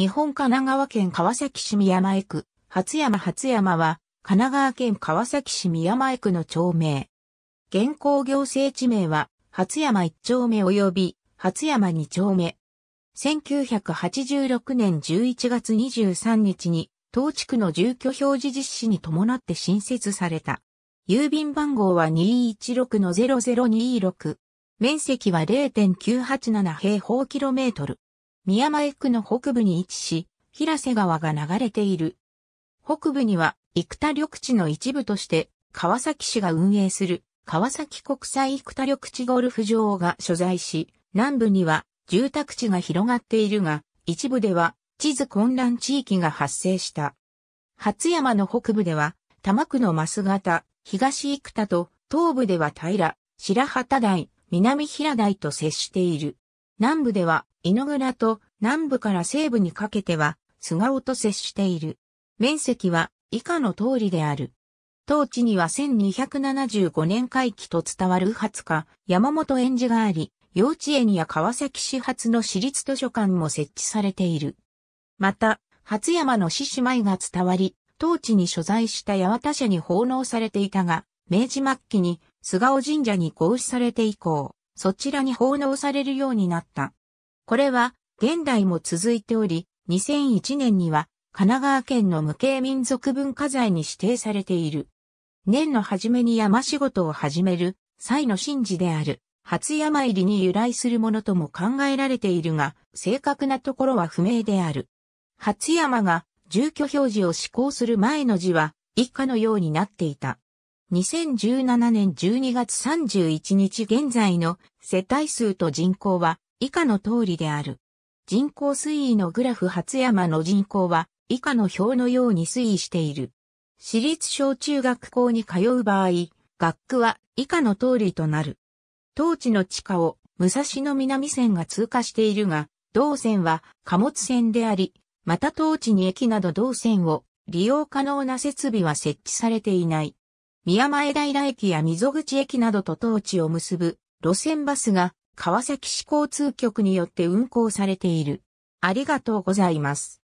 日本神奈川県川崎市宮前区、初山初山は、神奈川県川崎市宮前区の町名。現行行政地名は、初山1丁目及び、初山2丁目。1986年11月23日に、当地区の住居表示実施に伴って新設された。郵便番号は216-0026。面積は0.987平方キロメートル。宮前区の北部に位置し、平瀬川が流れている。北部には、生田緑地の一部として、川崎市が運営する、川崎国際生田緑地ゴルフ場が所在し、南部には、住宅地が広がっているが、一部では、地図混乱地域が発生した。初山の北部では、多摩区の増型、東生田と、東部では平、白旗台、南平台と接している。南部では、井の倉と南部から西部にかけては、菅尾と接している。面積は以下の通りである。当地には1275年回帰と伝わる初日、山本園児があり、幼稚園や川崎市発の私立図書館も設置されている。また、初山の獅子舞が伝わり、当地に所在した八幡社に奉納されていたが、明治末期に菅尾神社に合祀されて以降、そちらに奉納されるようになった。これは現代も続いており、2001年には神奈川県の無形民族文化財に指定されている。年の初めに山仕事を始める際の神事である、初山入りに由来するものとも考えられているが、正確なところは不明である。初山が住居表示を施行する前の字は以下のようになっていた。2017年12月31日現在の世帯数と人口は以下の通りである。人口推移のグラフ初山の人口は以下の表のように推移している。私立小中学校に通う場合、学区は以下の通りとなる。当地の地下を武蔵野南線が通過しているが、同線は貨物線であり、また当地に駅など同線を利用可能な設備は設置されていない。宮前平駅や溝口駅などと当地を結ぶ路線バスが川崎市交通局によって運行されている。ありがとうございます。